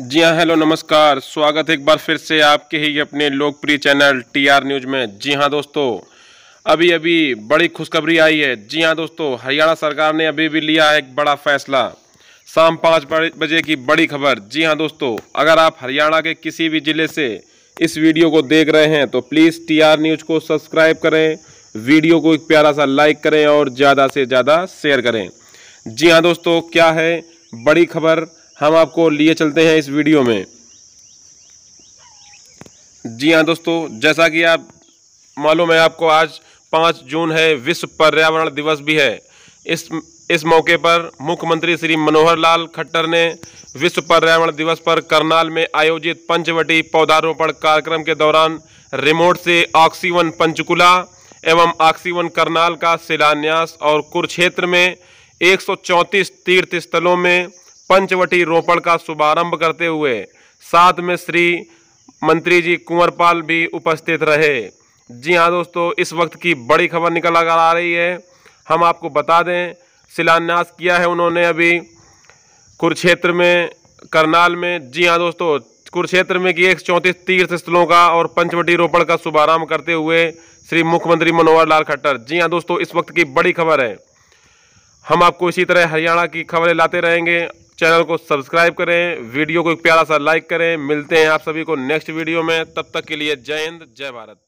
जी हाँ हेलो नमस्कार स्वागत है एक बार फिर से आपके ही अपने लोकप्रिय चैनल टीआर न्यूज़ में जी हाँ दोस्तों अभी अभी बड़ी खुशखबरी आई है जी हाँ दोस्तों हरियाणा सरकार ने अभी भी लिया है एक बड़ा फैसला शाम पाँच बजे की बड़ी खबर जी हाँ दोस्तों अगर आप हरियाणा के किसी भी ज़िले से इस वीडियो को देख रहे हैं तो प्लीज़ टी न्यूज़ को सब्सक्राइब करें वीडियो को एक प्यारा सा लाइक करें और ज़्यादा से ज़्यादा शेयर करें जी हाँ दोस्तों क्या है बड़ी खबर हम आपको लिए चलते हैं इस वीडियो में जी हाँ दोस्तों जैसा कि आप मालूम है आपको आज पाँच जून है विश्व पर्यावरण दिवस भी है इस इस मौके पर मुख्यमंत्री श्री मनोहर लाल खट्टर ने विश्व पर्यावरण दिवस पर करनाल में आयोजित पंचवटी पौधारोपण कार्यक्रम के दौरान रिमोट से ऑक्सीवन पंचकुला एवं ऑक्सीवन करनाल का शिलान्यास और कुरुक्षेत्र में एक तीर्थ स्थलों में पंचवटी रोपण का शुभारंभ करते हुए साथ में श्री मंत्री जी कुंवरपाल भी उपस्थित रहे जी हाँ दोस्तों इस वक्त की बड़ी खबर निकल कर आ रही है हम आपको बता दें शिलान्यास किया है उन्होंने अभी कुरुक्षेत्र में करनाल में जी हाँ दोस्तों कुरुक्षेत्र में किए चौंतीस तीर्थ स्थलों का और पंचवटी रोपण का शुभारंभ करते हुए श्री मुख्यमंत्री मनोहर लाल खट्टर जी हाँ दोस्तों इस वक्त की बड़ी खबर है हम आपको इसी तरह हरियाणा की खबरें लाते रहेंगे चैनल को सब्सक्राइब करें वीडियो को एक प्यारा सा लाइक करें मिलते हैं आप सभी को नेक्स्ट वीडियो में तब तक के लिए जय हिंद जय भारत